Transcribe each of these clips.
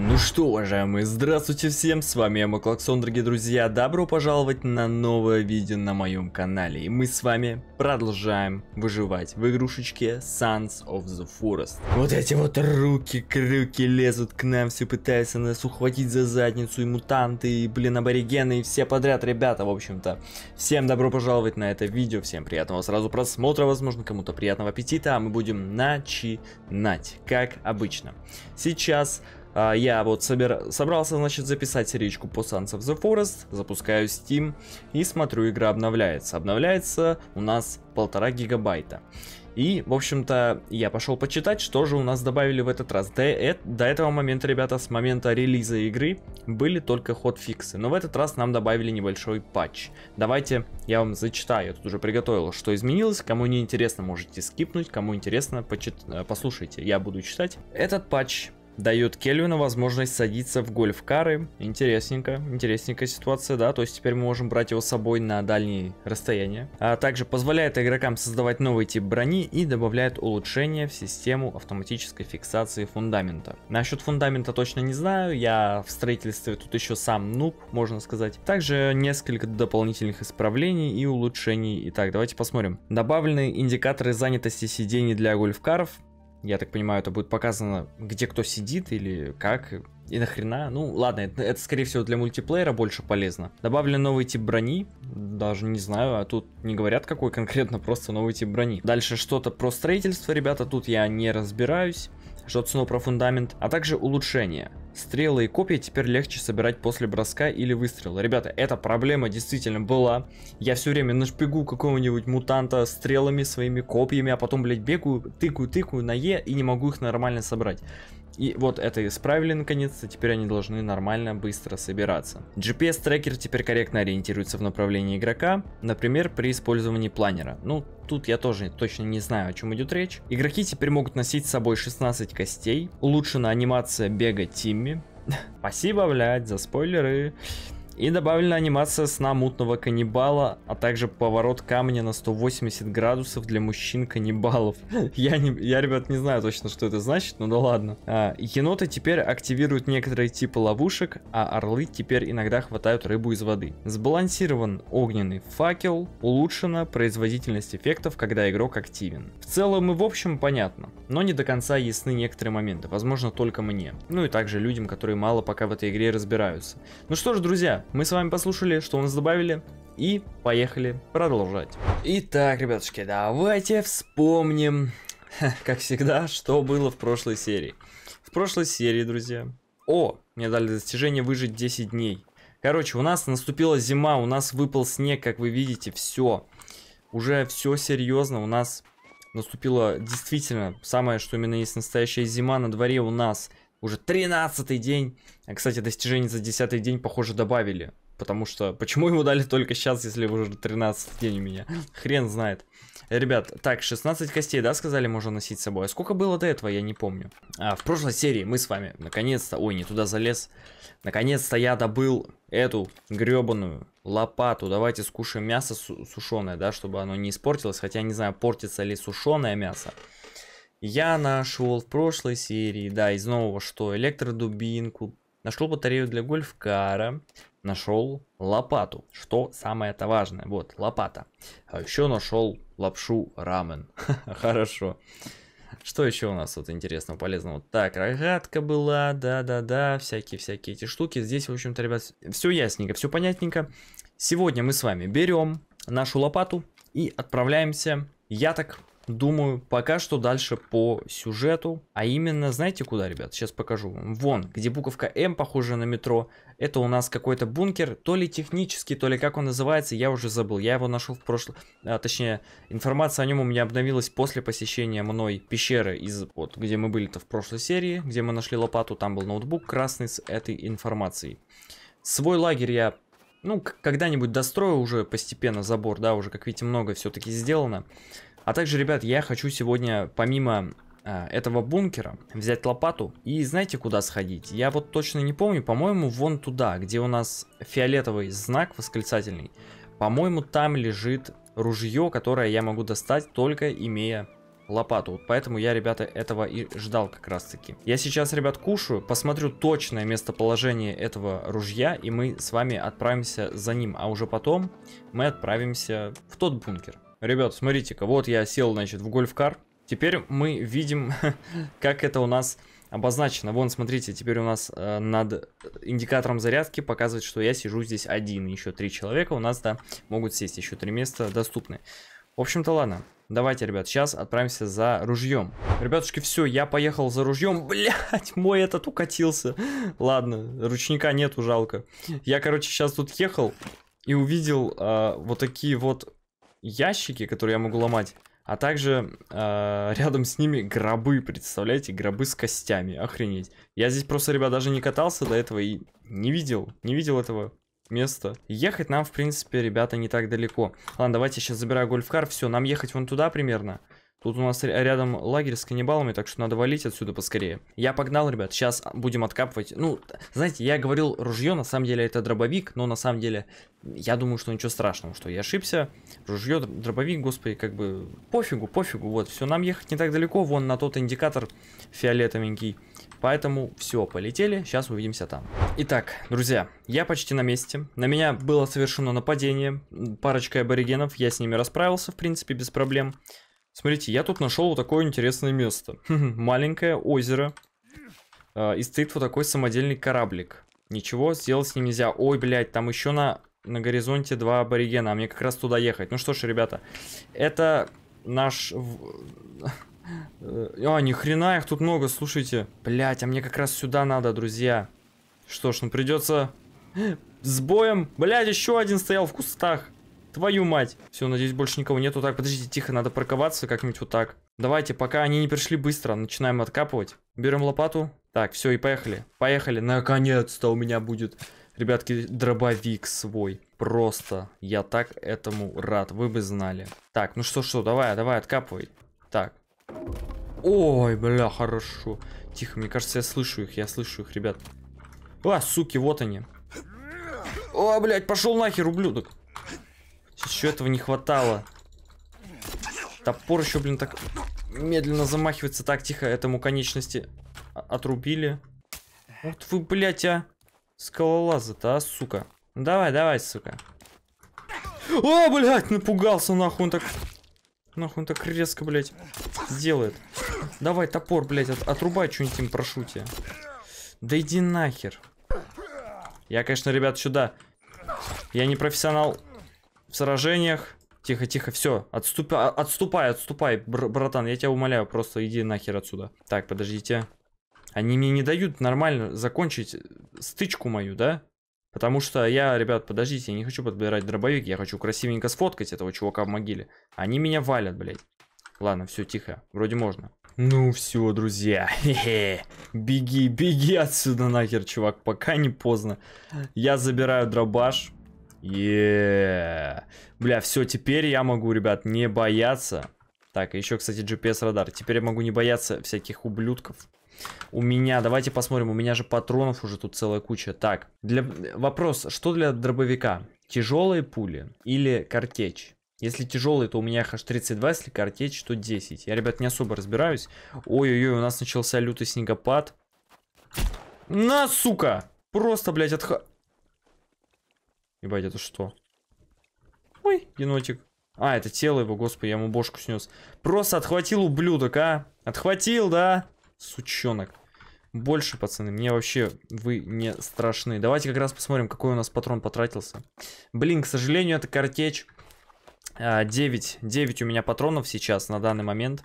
Ну что, уважаемые, здравствуйте всем, с вами я Маклаксон, дорогие друзья, добро пожаловать на новое видео на моем канале, и мы с вами продолжаем выживать в игрушечке Sons of the Forest. Вот эти вот руки-крюки лезут к нам, все пытаются нас ухватить за задницу, и мутанты, и, блин, аборигены, и все подряд, ребята, в общем-то. Всем добро пожаловать на это видео, всем приятного сразу просмотра, возможно, кому-то приятного аппетита, а мы будем начинать, как обычно. Сейчас а, я вот собир... собрался, значит, записать серичку по Sons of the Forest, запускаю Steam и смотрю, игра обновляется. Обновляется у нас полтора гигабайта. И, в общем-то, я пошел почитать, что же у нас добавили в этот раз. До, э до этого момента, ребята, с момента релиза игры были только хотфиксы. Но в этот раз нам добавили небольшой патч. Давайте я вам зачитаю, я тут уже приготовил, что изменилось. Кому не интересно, можете скипнуть, кому интересно, почит... Э, послушайте, я буду читать. Этот патч дает Кельвину возможность садиться в гольф-кары. Интересненько, интересненькая ситуация, да, то есть теперь мы можем брать его с собой на дальние расстояния. А также позволяет игрокам создавать новый тип брони и добавляет улучшения в систему автоматической фиксации фундамента. Насчет фундамента точно не знаю, я в строительстве тут еще сам нуб, можно сказать. Также несколько дополнительных исправлений и улучшений. Итак, давайте посмотрим. Добавлены индикаторы занятости сидений для гольф-каров, я так понимаю, это будет показано, где кто сидит или как. И нахрена? Ну, ладно, это, это скорее всего для мультиплеера больше полезно. Добавлен новый тип брони, даже не знаю, а тут не говорят какой конкретно, просто новый тип брони. Дальше что-то про строительство, ребята, тут я не разбираюсь. Что-то снова про фундамент, а также улучшения. Стрелы и копья теперь легче собирать после броска или выстрела. Ребята, эта проблема действительно была. Я все время нашпигу какого-нибудь мутанта стрелами, своими копьями, а потом, блядь, бегаю, тыкаю, тыкаю на Е и не могу их нормально собрать. И вот это исправили наконец-то, теперь они должны нормально быстро собираться. GPS-трекер теперь корректно ориентируется в направлении игрока, например, при использовании планера. Ну, тут я тоже точно не знаю, о чем идет речь. Игроки теперь могут носить с собой 16 костей, улучшена анимация бега Тимми, Спасибо, блядь, за спойлеры. И добавлена анимация сна мутного каннибала, а также поворот камня на 180 градусов для мужчин-каннибалов. Я, не, я, ребят, не знаю точно, что это значит, но да ладно. А, еноты теперь активируют некоторые типы ловушек, а орлы теперь иногда хватают рыбу из воды. Сбалансирован огненный факел, улучшена производительность эффектов, когда игрок активен. В целом и в общем понятно, но не до конца ясны некоторые моменты, возможно только мне. Ну и также людям, которые мало пока в этой игре разбираются. Ну что ж, друзья, мы с вами послушали, что у нас добавили, и поехали продолжать. Итак, ребятушки, давайте вспомним, как всегда, что было в прошлой серии. В прошлой серии, друзья. О, мне дали достижение выжить 10 дней. Короче, у нас наступила зима, у нас выпал снег, как вы видите, все. Уже все серьезно, у нас наступила действительно самое, что именно есть настоящая зима на дворе у нас. Уже 13 день. А, кстати, достижение за 10 день, похоже, добавили. Потому что, почему его дали только сейчас, если уже 13 день у меня? Хрен знает. Ребят, так, 16 костей, да, сказали, можно носить с собой. А сколько было до этого, я не помню. А, в прошлой серии мы с вами, наконец-то, ой, не туда залез. Наконец-то я добыл эту гребаную лопату. Давайте скушаем мясо сушеное, да, чтобы оно не испортилось. Хотя, не знаю, портится ли сушеное мясо. Я нашел в прошлой серии, да, из нового что? Электродубинку. Нашел батарею для гольфкара. Нашел лопату. Что самое-то важное? Вот, лопата. А еще нашел лапшу рамен. Хорошо. Что еще у нас вот интересного, полезного? Так, рогатка была, да-да-да, всякие-всякие эти штуки. Здесь, в общем-то, ребят, все ясненько, все понятненько. Сегодня мы с вами берем нашу лопату и отправляемся, я так Думаю, пока что дальше по сюжету. А именно, знаете куда, ребят? Сейчас покажу. Вон, где буковка М похожа на метро. Это у нас какой-то бункер, то ли технический, то ли как он называется, я уже забыл. Я его нашел в прошлом... А, точнее, информация о нем у меня обновилась после посещения мной пещеры из... Вот, где мы были-то в прошлой серии, где мы нашли лопату. Там был ноутбук красный с этой информацией. Свой лагерь я ну, когда-нибудь дострою уже постепенно забор, да, уже, как видите, много все-таки сделано. А также, ребят, я хочу сегодня, помимо э, этого бункера, взять лопату и знаете куда сходить? Я вот точно не помню, по-моему вон туда, где у нас фиолетовый знак восклицательный. По-моему там лежит ружье, которое я могу достать только имея лопату. Вот поэтому я, ребята, этого и ждал как раз таки. Я сейчас, ребят, кушаю, посмотрю точное местоположение этого ружья, и мы с вами отправимся за ним, а уже потом мы отправимся в тот бункер ребят, смотрите-ка, вот я сел, значит, в гольфкар. Теперь мы видим, как это у нас обозначено. Вон, смотрите, теперь у нас э, над индикатором зарядки показывает, что я сижу здесь один. Еще три человека у нас, да, могут сесть. Еще три места доступны. В общем-то, ладно. Давайте, ребят, сейчас отправимся за ружьем. Ребятушки, все, я поехал за ружьем. Блять, мой этот укатился. Ладно, ручника нету, жалко. Я, короче, сейчас тут ехал и увидел э, вот такие вот ящики, которые я могу ломать, а также э, рядом с ними гробы, представляете, гробы с костями, охренеть. Я здесь просто, ребят, даже не катался до этого и не видел, не видел этого места. Ехать нам, в принципе, ребята, не так далеко. Ладно, давайте я сейчас забираю гольфкар, все, нам ехать вон туда примерно. Тут у нас рядом лагерь с каннибалами, так что надо валить отсюда поскорее. Я погнал, ребят, сейчас будем откапывать. Ну, знаете, я говорил ружье, на самом деле это дробовик, но на самом деле я думаю, что ничего страшного, что я ошибся. Ружье, дробовик, господи, как бы пофигу, пофигу, вот, все, нам ехать не так далеко, вон на тот индикатор фиолетовенький. Поэтому все, полетели, сейчас увидимся там. Итак, друзья, я почти на месте. На меня было совершено нападение, парочка аборигенов, я с ними расправился, в принципе, без проблем. Смотрите, я тут нашел вот такое интересное место. Маленькое озеро. А, и стоит вот такой самодельный кораблик. Ничего сделать с ним нельзя. Ой, блядь, там еще на на горизонте два аборигена, а мне как раз туда ехать. Ну что ж, ребята, это наш... Э, а, ни хрена их тут много, слушайте. Блять, а мне как раз сюда надо, друзья. Что ж, ну придется с боем. Блять, еще один стоял в кустах. Твою мать. Все, надеюсь, больше никого нету. Так, подождите, тихо, надо парковаться как-нибудь вот так. Давайте, пока они не пришли быстро, начинаем откапывать. Берем лопату. Так, все, и поехали. Поехали. Наконец-то у меня будет Ребятки, дробовик свой. Просто я так этому рад, вы бы знали. Так, ну что, что, давай, давай, откапывай. Так. Ой, бля, хорошо. Тихо, мне кажется, я слышу их, я слышу их, ребят. А, суки, вот они. О, блядь, пошел нахер, ублюдок. Еще этого не хватало. Топор еще, блин, так медленно замахивается. Так, тихо, этому конечности отрубили. Вот вы, блядь, а скалолаза-то, а, сука? давай, давай, сука. О, блядь, напугался, нахуй он так... Нахуй он так резко, блядь, сделает. Давай, топор, блядь, от, отрубай что-нибудь им, прошу тебя. Да иди нахер. Я, конечно, ребят, сюда. Я не профессионал в сражениях. Тихо, тихо, все. Отступай, отступай, отступай, братан. Я тебя умоляю, просто иди нахер отсюда. Так, подождите. Они мне не дают нормально закончить стычку мою, да? Потому что я, ребят, подождите, я не хочу подбирать дробовик, я хочу красивенько сфоткать этого чувака в могиле. Они меня валят, блядь. Ладно, все, тихо, вроде можно. Ну все, друзья, хе-хе, беги, беги отсюда нахер, чувак, пока не поздно. Я забираю дробаш. Еее. Бля, все, теперь я могу, ребят, не бояться. Так, еще, кстати, GPS-радар. Теперь я могу не бояться всяких ублюдков. У меня, давайте посмотрим, у меня же патронов уже тут целая куча. Так, для... вопрос, что для дробовика? Тяжелые пули или картечь? Если тяжелые, то у меня H32, если картечь, то 10. Я, ребят, не особо разбираюсь. Ой-ой-ой, у нас начался лютый снегопад. На, сука! Просто, блядь, отх... Ебать, это что? Ой, енотик. А, это тело его, господи, я ему бошку снес. Просто отхватил, ублюдок, а? Отхватил, да? сучонок. Больше, пацаны, мне вообще вы не страшны. Давайте как раз посмотрим, какой у нас патрон потратился. Блин, к сожалению, это картечь. 9, а, 9 у меня патронов сейчас на данный момент.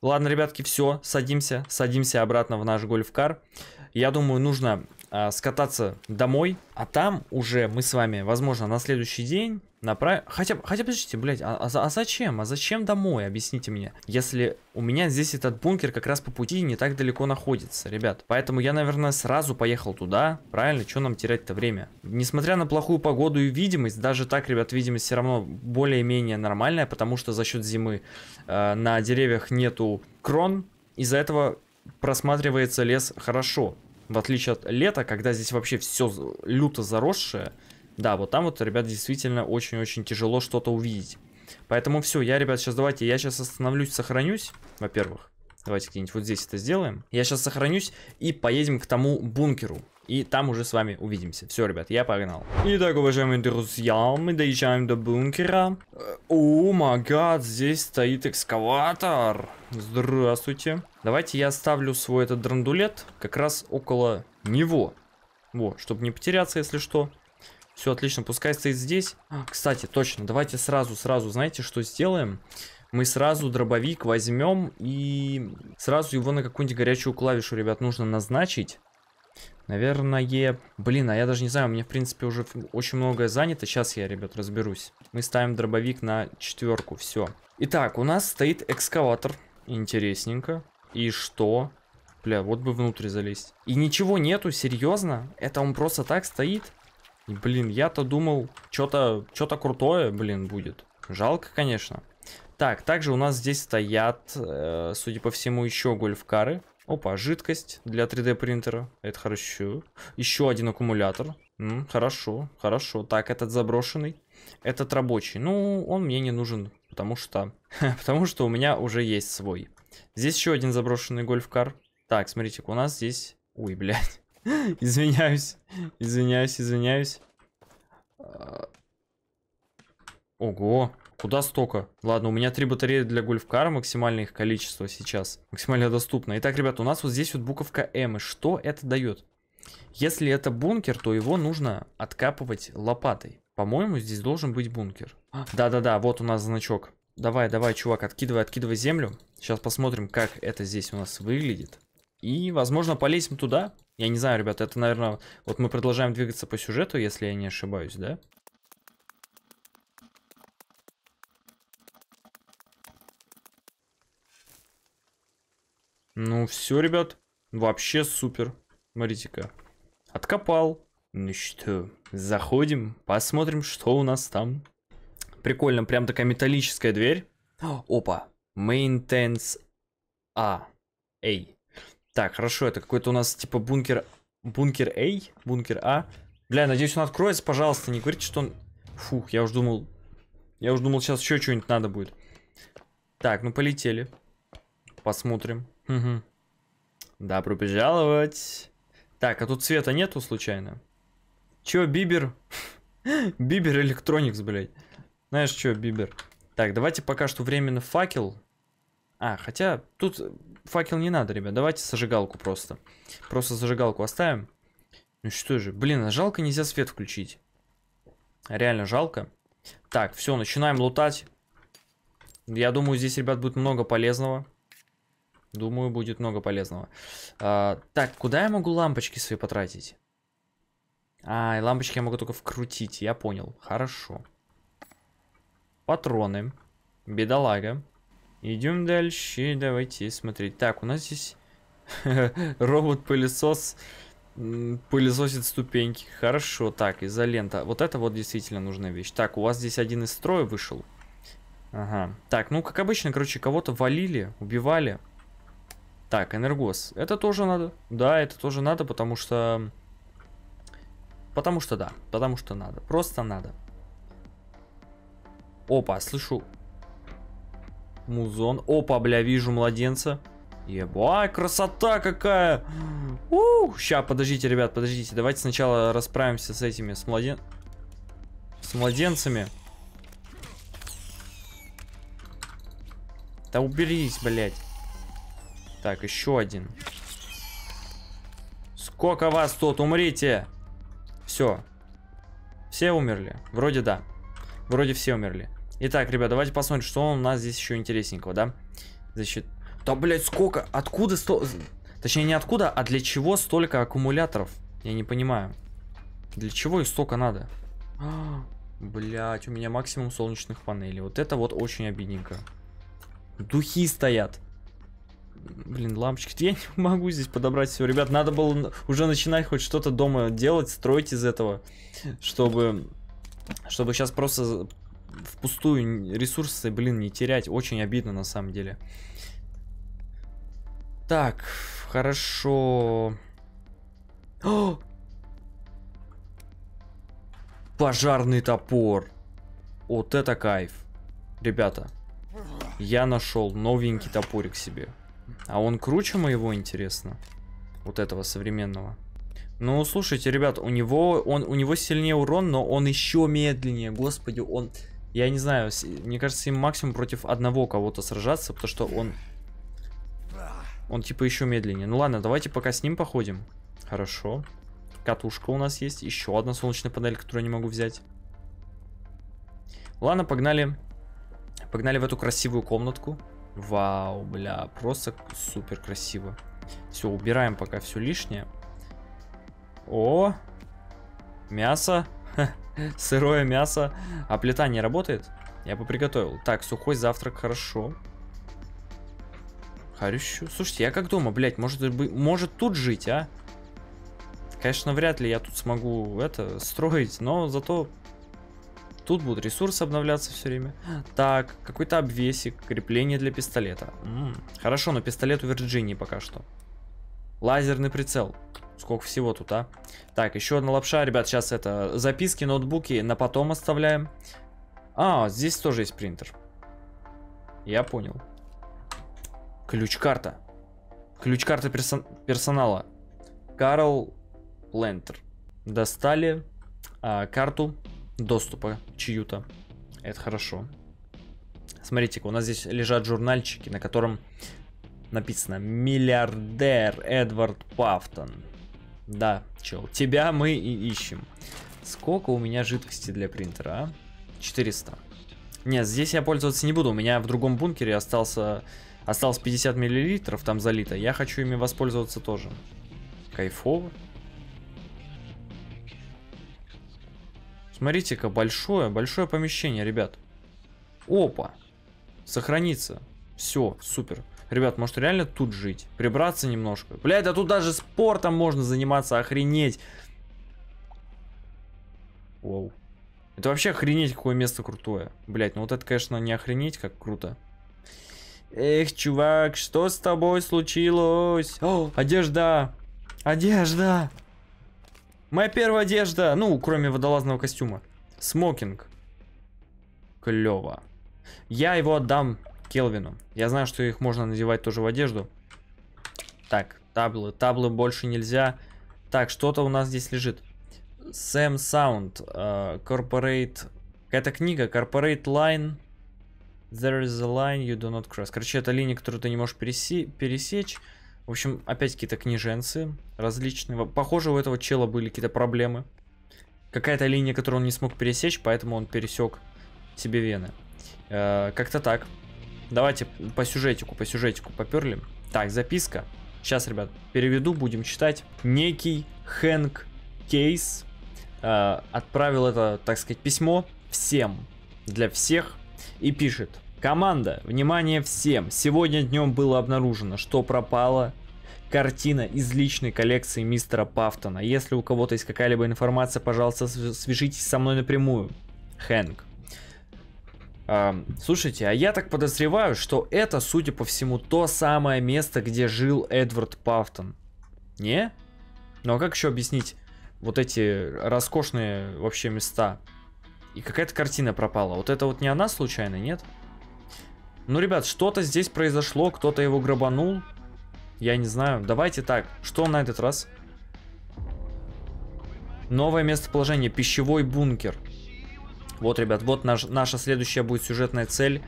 Ладно, ребятки, все, садимся, садимся обратно в наш гольфкар. Я думаю, нужно а, скататься домой, а там уже мы с вами, возможно, на следующий день направим... Хотя, хотя подождите, блядь, а, а, а зачем? А зачем домой? Объясните мне. Если у меня здесь этот бункер как раз по пути не так далеко находится, ребят. Поэтому я, наверное, сразу поехал туда. Правильно, что нам терять-то время? Несмотря на плохую погоду и видимость, даже так, ребят, видимость все равно более-менее нормальная, потому что за счет зимы э, на деревьях нету крон. Из-за этого просматривается лес хорошо. В отличие от лета, когда здесь вообще все люто заросшее. Да, вот там вот, ребят, действительно очень-очень тяжело что-то увидеть. Поэтому все, я, ребят, сейчас давайте, я сейчас остановлюсь, сохранюсь, во-первых. Давайте где-нибудь вот здесь это сделаем. Я сейчас сохранюсь и поедем к тому бункеру. И там уже с вами увидимся. Все, ребят, я погнал. Итак, уважаемые друзья, мы доезжаем до бункера. Э, о, магад, здесь стоит экскаватор. Здравствуйте. Давайте я оставлю свой этот драндулет как раз около него. Вот, чтобы не потеряться, если что. Все отлично, пускай стоит здесь. А, кстати, точно, давайте сразу, сразу, знаете, что сделаем? мы сразу дробовик возьмем и сразу его на какую-нибудь горячую клавишу, ребят, нужно назначить. Наверное... Блин, а я даже не знаю, у меня в принципе, уже очень многое занято. Сейчас я, ребят, разберусь. Мы ставим дробовик на четверку, все. Итак, у нас стоит экскаватор. Интересненько. И что? Бля, вот бы внутрь залезть. И ничего нету, серьезно? Это он просто так стоит? И, блин, я-то думал, что-то что крутое, блин, будет. Жалко, конечно. Так, также у нас здесь стоят, э, судя по всему, еще гольфкары. Опа, жидкость для 3D принтера. Это хорошо. Еще один аккумулятор. М -м, хорошо, хорошо. Так, этот заброшенный. Этот рабочий. Ну, он мне не нужен, потому что... потому что у меня уже есть свой. Здесь еще один заброшенный гольф-кар. Так, смотрите, у нас здесь... Ой, блядь. извиняюсь, извиняюсь, извиняюсь. А, ого, Куда столько? Ладно, у меня три батареи для гольфкара, максимальное их количество сейчас. Максимально доступно. Итак, ребят, у нас вот здесь вот буковка М. И что это дает? Если это бункер, то его нужно откапывать лопатой. По-моему, здесь должен быть бункер. Да-да-да, вот у нас значок. Давай, давай, чувак, откидывай, откидывай землю. Сейчас посмотрим, как это здесь у нас выглядит. И, возможно, полезем туда. Я не знаю, ребят, это, наверное... Вот мы продолжаем двигаться по сюжету, если я не ошибаюсь, да? Ну все, ребят, вообще супер. Смотрите-ка. Откопал. Ну что, заходим, посмотрим, что у нас там. Прикольно, прям такая металлическая дверь. Опа, Maintenance A. Эй. Так, хорошо, это какой-то у нас типа бункер... Бункер A, Бункер А. Бля, надеюсь, он откроется, пожалуйста, не говорите, что он... Фух, я уже думал... Я уже думал, сейчас еще что-нибудь надо будет. Так, ну полетели. Посмотрим. Угу. Да, пробежаловать. Так, а тут света нету случайно? Чё, Бибер? Бибер Электроникс, блядь. Знаешь, чё, Бибер? Так, давайте пока что временно факел. А, хотя тут факел не надо, ребят. Давайте зажигалку просто. Просто зажигалку оставим. Ну что же, блин, а жалко нельзя свет включить. Реально жалко. Так, все, начинаем лутать. Я думаю, здесь, ребят, будет много полезного. Думаю, будет много полезного. А, так, куда я могу лампочки свои потратить? А, и лампочки я могу только вкрутить, я понял. Хорошо. Патроны. Бедолага. Идем дальше, давайте смотреть. Так, у нас здесь робот-пылесос пылесосит ступеньки. Хорошо, так, изолента. Вот это вот действительно нужная вещь. Так, у вас здесь один из строя вышел. Ага. Так, ну, как обычно, короче, кого-то валили, убивали. Так, Энергос. Это тоже надо. Да, это тоже надо, потому что... Потому что да. Потому что надо. Просто надо. Опа, слышу... Музон. Опа, бля, вижу младенца. Ебай, красота какая! Ух, ща, подождите, ребят, подождите. Давайте сначала расправимся с этими, с младен... С младенцами. Да уберись, блядь. Так, еще один. Сколько вас тут? Умрите! Все. Все умерли? Вроде да. Вроде все умерли. Итак, ребят, давайте посмотрим, что у нас здесь еще интересненького, да? Защит. Да, блядь, сколько? Откуда сто... Точнее, не откуда, а для чего столько аккумуляторов? Я не понимаю. Для чего их столько надо? блять, у меня максимум солнечных панелей. Вот это вот очень обидненько. Духи стоят. Блин, лампочки. Я не могу здесь подобрать все. Ребят, надо было уже начинать хоть что-то дома делать, строить из этого, чтобы, чтобы сейчас просто впустую ресурсы, блин, не терять. Очень обидно на самом деле. Так, хорошо. О! Пожарный топор. Вот это кайф. Ребята, я нашел новенький топорик себе. А он круче моего, интересно? Вот этого современного. Ну, слушайте, ребят, у него, он, у него сильнее урон, но он еще медленнее. Господи, он... Я не знаю, мне кажется, им максимум против одного кого-то сражаться, потому что он... Он типа еще медленнее. Ну ладно, давайте пока с ним походим. Хорошо. Катушка у нас есть. Еще одна солнечная панель, которую я не могу взять. Ладно, погнали. Погнали в эту красивую комнатку. Вау, бля, просто супер красиво. Все, убираем пока все лишнее. О, мясо, сырое мясо. А плита не работает? Я бы приготовил. Так, сухой завтрак, хорошо. Харющу. Слушайте, я как дома, блядь, может, может тут жить, а? Конечно, вряд ли я тут смогу это строить, но зато Тут будут ресурсы обновляться все время. Так, какой-то обвесик, крепление для пистолета. М -м, хорошо, но пистолет у Вирджинии пока что. Лазерный прицел. Сколько всего тут, а? Так, еще одна лапша, ребят, сейчас это... Записки, ноутбуки на потом оставляем. А, здесь тоже есть принтер. Я понял. Ключ-карта. Ключ-карта персон персонала. Карл Плентер. Достали а, карту доступа чью-то. Это хорошо. Смотрите-ка, у нас здесь лежат журнальчики, на котором написано «Миллиардер Эдвард Пафтон». Да, чел, тебя мы и ищем. Сколько у меня жидкости для принтера, а? 400. Нет, здесь я пользоваться не буду. У меня в другом бункере остался, осталось 50 миллилитров там залито. Я хочу ими воспользоваться тоже. Кайфово. Смотрите-ка, большое, большое помещение, ребят. Опа. Сохранится. Все, супер. Ребят, может реально тут жить? Прибраться немножко? Блядь, да тут даже спортом можно заниматься, охренеть. Вау. Это вообще охренеть, какое место крутое. Блять, ну вот это, конечно, не охренеть, как круто. Эх, чувак, что с тобой случилось? О, одежда! Одежда! Моя первая одежда, ну, кроме водолазного костюма. Смокинг. Клево. Я его отдам Келвину. Я знаю, что их можно надевать тоже в одежду. Так, таблы. Таблы больше нельзя. Так, что-то у нас здесь лежит. Сэм Sound. Uh, э, corporate... Какая-то книга. Corporate Line. There is a line you do not cross. Короче, это линия, которую ты не можешь пересе пересечь. В общем, опять какие-то книженцы различные. Похоже, у этого чела были какие-то проблемы. Какая-то линия, которую он не смог пересечь, поэтому он пересек себе вены. Э, Как-то так. Давайте по сюжетику, по сюжетику поперли. Так, записка. Сейчас, ребят, переведу, будем читать. Некий Хэнк Кейс э, отправил это, так сказать, письмо всем, для всех, и пишет. Команда, внимание всем! Сегодня днем было обнаружено, что пропала картина из личной коллекции мистера Пафтона. Если у кого-то есть какая-либо информация, пожалуйста, свяжитесь со мной напрямую. Хэнк. Эм, слушайте, а я так подозреваю, что это, судя по всему, то самое место, где жил Эдвард Пафтон. Не? Ну а как еще объяснить вот эти роскошные вообще места? И какая-то картина пропала. Вот это вот не она случайно, нет? Нет. Ну, ребят, что-то здесь произошло, кто-то его грабанул. Я не знаю. Давайте так, что на этот раз? Новое местоположение, пищевой бункер. Вот, ребят, вот наш, наша следующая будет сюжетная цель.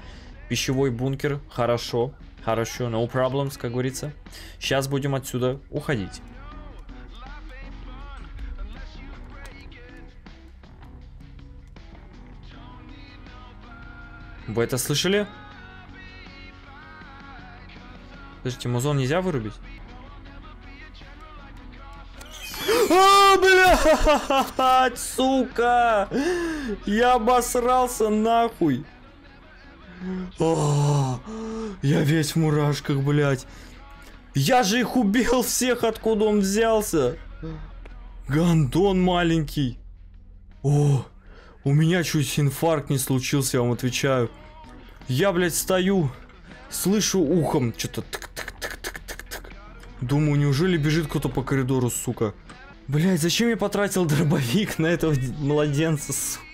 Пищевой бункер, хорошо, хорошо, no problems, как говорится. Сейчас будем отсюда уходить. Вы это слышали? Подождите, музон нельзя вырубить? А, блядь, сука! Я обосрался нахуй. А, я весь в мурашках, блядь. Я же их убил всех, откуда он взялся. Гандон маленький. О, у меня чуть инфаркт не случился, я вам отвечаю. Я, блядь, стою, слышу ухом что-то Думаю, неужели бежит кто-то по коридору, сука? Блять, зачем я потратил дробовик на этого младенца, сука?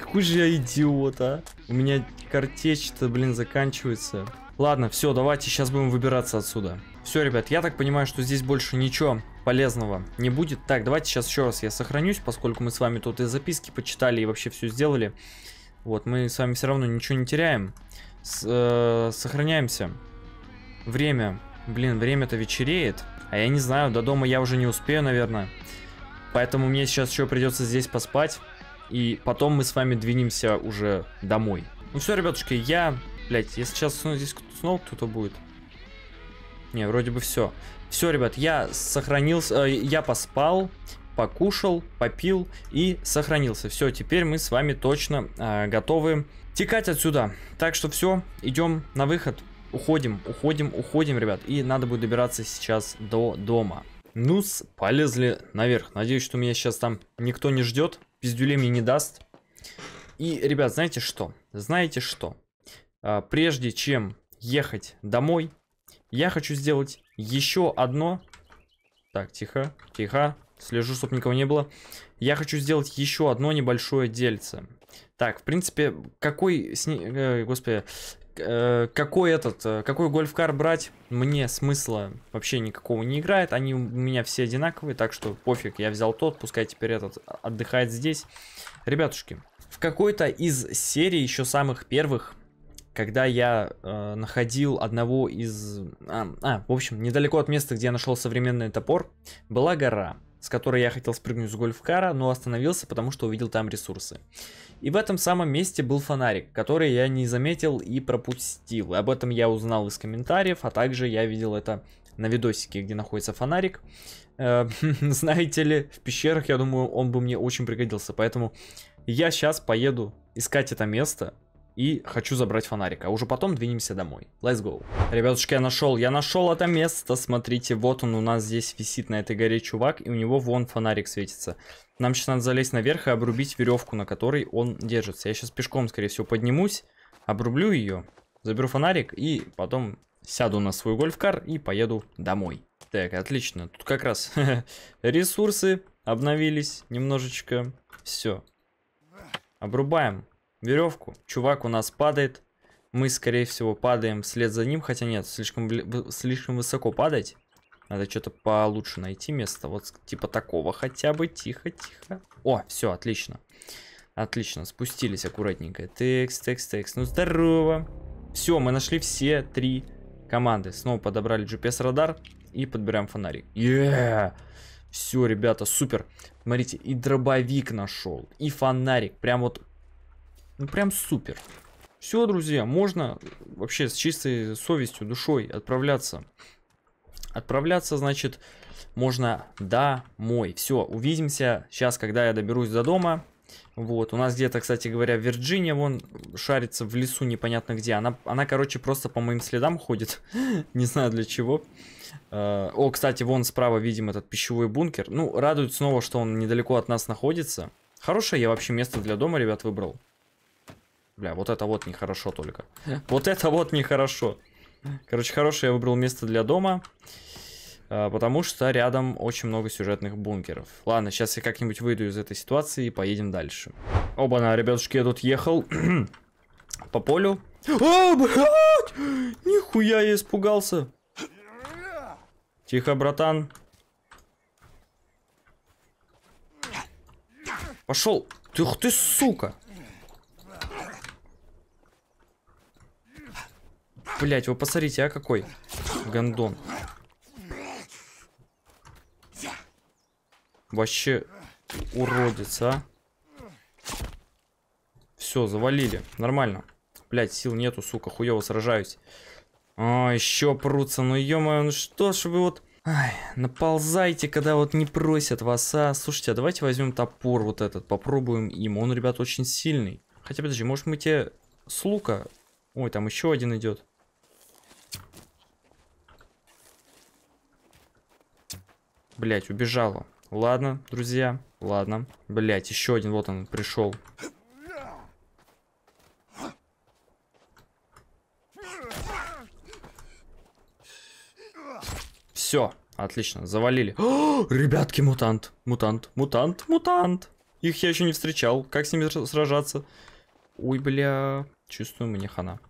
Какой же я идиот, а? У меня картечь-то, блин, заканчивается. Ладно, все, давайте сейчас будем выбираться отсюда. Все, ребят, я так понимаю, что здесь больше ничего полезного не будет. Так, давайте сейчас еще раз я сохранюсь, поскольку мы с вами тут и записки почитали, и вообще все сделали. Вот, мы с вами все равно ничего не теряем. С, э, сохраняемся. Время Блин, время-то вечереет. А я не знаю, до дома я уже не успею, наверное. Поэтому мне сейчас еще придется здесь поспать. И потом мы с вами двинемся уже домой. Ну все, ребятушки, я... Блять, если сейчас ну, здесь снова кто-то будет. Не, вроде бы все. Все, ребят, я сохранился... Э, я поспал, покушал, попил и сохранился. Все, теперь мы с вами точно э, готовы текать отсюда. Так что все, идем на выход. Уходим, уходим, уходим, ребят. И надо будет добираться сейчас до дома. Нус, полезли наверх. Надеюсь, что меня сейчас там никто не ждет. Пиздюлей мне не даст. И, ребят, знаете что? Знаете что? А, прежде чем ехать домой, я хочу сделать еще одно... Так, тихо, тихо. Слежу, чтобы никого не было. Я хочу сделать еще одно небольшое дельце. Так, в принципе, какой... Сни... Э, господи, Э, какой этот, э, какой гольфкар брать, мне смысла вообще никакого не играет. Они у меня все одинаковые, так что пофиг, я взял тот, пускай теперь этот отдыхает здесь. Ребятушки, в какой-то из серий еще самых первых, когда я э, находил одного из... А, а, в общем, недалеко от места, где я нашел современный топор, была гора с которой я хотел спрыгнуть с гольфкара, но остановился, потому что увидел там ресурсы. И в этом самом месте был фонарик, который я не заметил и пропустил. Об этом я узнал из комментариев, а также я видел это на видосике, где находится фонарик. Э, знаете ли, в пещерах, я думаю, он бы мне очень пригодился. Поэтому я сейчас поеду искать это место, и хочу забрать фонарик, а уже потом двинемся домой. Let's go. Ребятушки, я нашел, я нашел это место, смотрите, вот он у нас здесь висит на этой горе чувак, и у него вон фонарик светится. Нам сейчас надо залезть наверх и обрубить веревку, на которой он держится. Я сейчас пешком, скорее всего, поднимусь, обрублю ее, заберу фонарик и потом сяду на свой гольфкар и поеду домой. Так, отлично, тут как раз ресурсы обновились немножечко, все. Обрубаем веревку. Чувак у нас падает. Мы, скорее всего, падаем вслед за ним. Хотя нет, слишком, слишком высоко падать. Надо что-то получше найти место. Вот типа такого хотя бы. Тихо, тихо. О, все, отлично. Отлично, спустились аккуратненько. Текст, текст, текст. Ну, здорово. Все, мы нашли все три команды. Снова подобрали GPS-радар и подбираем фонарик. Yeah! Все, ребята, супер. Смотрите, и дробовик нашел, и фонарик. Прям вот ну прям супер. Все, друзья, можно вообще с чистой совестью, душой отправляться. Отправляться, значит, можно домой. Все, увидимся сейчас, когда я доберусь до дома. Вот, у нас где-то, кстати говоря, Вирджиния, вон, шарится в лесу непонятно где. Она, она короче, просто по моим следам ходит. Не знаю для чего. Э, о, кстати, вон справа видим этот пищевой бункер. Ну, радует снова, что он недалеко от нас находится. Хорошее я вообще место для дома, ребят, выбрал. Бля, вот это вот нехорошо только. Вот это вот нехорошо. Короче, хорошее я выбрал место для дома. А, потому что рядом очень много сюжетных бункеров. Ладно, сейчас я как-нибудь выйду из этой ситуации и поедем дальше. Оба-на, ребятушки, я тут ехал по полю. А, блядь! Нихуя я испугался. Тихо, братан. Пошел. Ты, ты сука. Блять, вы посмотрите, а какой Гандон? Вообще уродец, а. Все, завалили. Нормально. Блять, сил нету, сука, хуево сражаюсь. А еще прутся. Ну ё-моё, ну что ж вы вот... Ай, наползайте, когда вот не просят вас, а... Слушайте, а давайте возьмем топор вот этот, попробуем им. Он, ребят, очень сильный. Хотя, подожди, может мы те с лука... Ой, там еще один идет. Блять, убежала. Ладно, друзья. Ладно. Блять, еще один. Вот он пришел. Все, отлично, завалили. О, ребятки, мутант, мутант, мутант, мутант. Их я еще не встречал. Как с ними сражаться? Ой, бля, чувствую, мне хана.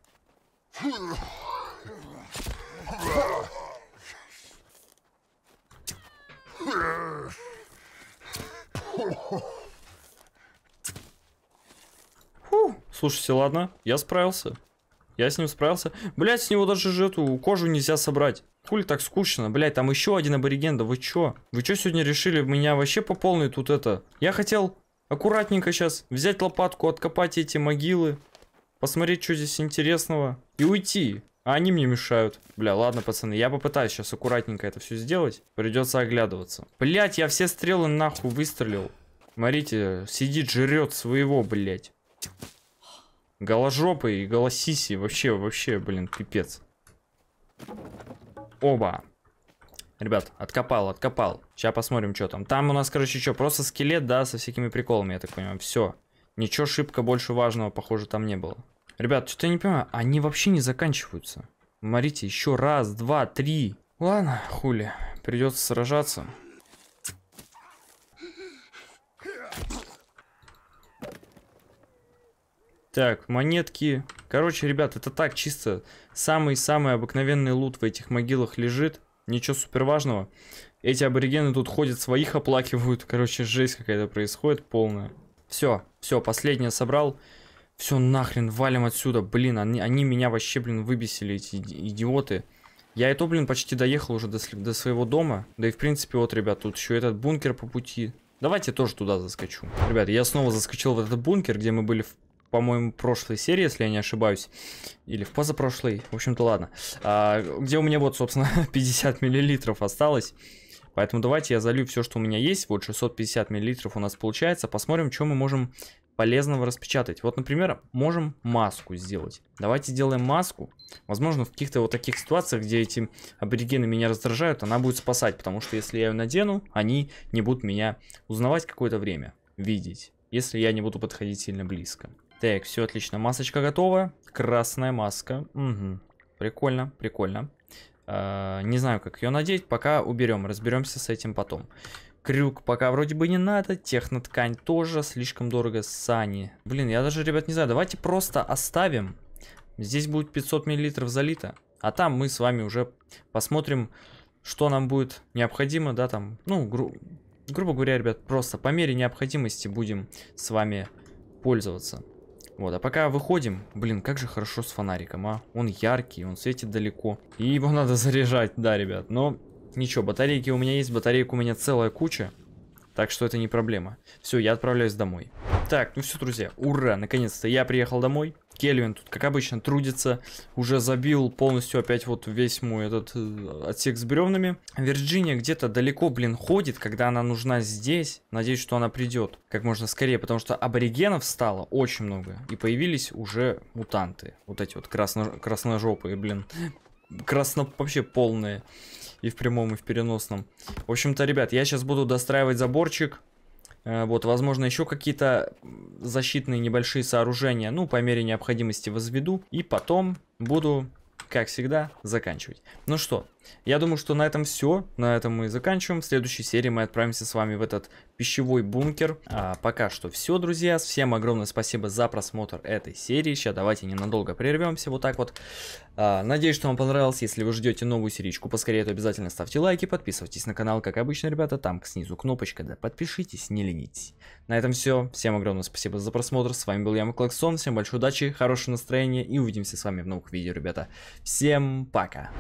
Фу. Слушайте, ладно, я справился. Я с ним справился. Блять, с него даже же эту кожу нельзя собрать. Хули так скучно, блять, там еще один абориген, да вы чё? Вы чё сегодня решили меня вообще по полной тут это? Я хотел аккуратненько сейчас взять лопатку, откопать эти могилы, посмотреть, что здесь интересного, и уйти. А они мне мешают. Бля, ладно, пацаны, я попытаюсь сейчас аккуратненько это все сделать. Придется оглядываться. Блять, я все стрелы нахуй выстрелил. Смотрите, сидит, жрет своего, блядь. Голожопы и голосиси. Вообще, вообще, блин, пипец. Оба. Ребят, откопал, откопал. Сейчас посмотрим, что там. Там у нас, короче, что, просто скелет, да, со всякими приколами, я так понимаю. Все. Ничего шибко больше важного, похоже, там не было. Ребят, что-то я не понимаю. Они вообще не заканчиваются. Смотрите, еще раз, два, три. Ладно, хули. Придется сражаться. Так, монетки. Короче, ребят, это так чисто. Самый-самый обыкновенный лут в этих могилах лежит. Ничего супер важного. Эти аборигены тут ходят, своих оплакивают. Короче, жесть какая-то происходит полная. Все, все, последнее собрал. Все, нахрен, валим отсюда. Блин, они, они меня вообще, блин, выбесили, эти идиоты. Я и то, блин, почти доехал уже до, до своего дома. Да и, в принципе, вот, ребят, тут еще этот бункер по пути. Давайте тоже туда заскочу. Ребят, я снова заскочил в этот бункер, где мы были в по-моему, прошлой серии, если я не ошибаюсь, или в позапрошлой, в общем-то, ладно, а, где у меня вот, собственно, 50 миллилитров осталось. Поэтому давайте я залью все, что у меня есть. Вот 650 миллилитров у нас получается. Посмотрим, что мы можем полезного распечатать. Вот, например, можем маску сделать. Давайте сделаем маску. Возможно, в каких-то вот таких ситуациях, где эти аборигены меня раздражают, она будет спасать. Потому что если я ее надену, они не будут меня узнавать какое-то время, видеть. Если я не буду подходить сильно близко. Так, все отлично. Масочка готова. Красная маска. Угу. Прикольно, прикольно. Э не знаю, как ее надеть. Пока уберем. Разберемся с этим потом. Крюк пока вроде бы не надо. Техноткань тоже. Слишком дорого. Сани. Блин, я даже, ребят, не знаю. Давайте просто оставим. Здесь будет 500 миллилитров залито. А там мы с вами уже посмотрим, что нам будет необходимо. Да, там, ну, гру грубо говоря, ребят, просто по мере необходимости будем с вами пользоваться. Вот, а пока выходим, блин, как же хорошо с фонариком, а. Он яркий, он светит далеко. И его надо заряжать, да, ребят. Но ничего, батарейки у меня есть, батареек у меня целая куча. Так что это не проблема. Все, я отправляюсь домой. Так, ну все, друзья, ура, наконец-то я приехал домой. Кельвин тут, как обычно, трудится. Уже забил полностью опять вот весь мой этот э, отсек с бревнами. Вирджиния где-то далеко, блин, ходит, когда она нужна здесь. Надеюсь, что она придет как можно скорее, потому что аборигенов стало очень много. И появились уже мутанты. Вот эти вот красно красножопые блин красно вообще полные. И в прямом, и в переносном. В общем-то, ребят, я сейчас буду достраивать заборчик. Э, вот, возможно, еще какие-то защитные небольшие сооружения, ну, по мере необходимости возведу. И потом буду, как всегда, заканчивать. Ну что, я думаю, что на этом все. На этом мы и заканчиваем. В следующей серии мы отправимся с вами в этот пищевой бункер. А пока что все, друзья. Всем огромное спасибо за просмотр этой серии. Сейчас давайте ненадолго прервемся вот так вот. А, надеюсь, что вам понравилось. Если вы ждете новую серичку поскорее, то обязательно ставьте лайки, подписывайтесь на канал, как обычно, ребята. Там снизу кнопочка, да подпишитесь, не ленитесь. На этом все. Всем огромное спасибо за просмотр. С вами был я, Маклаксон. Всем большой удачи, хорошего настроения и увидимся с вами в новых видео, ребята. Всем пока!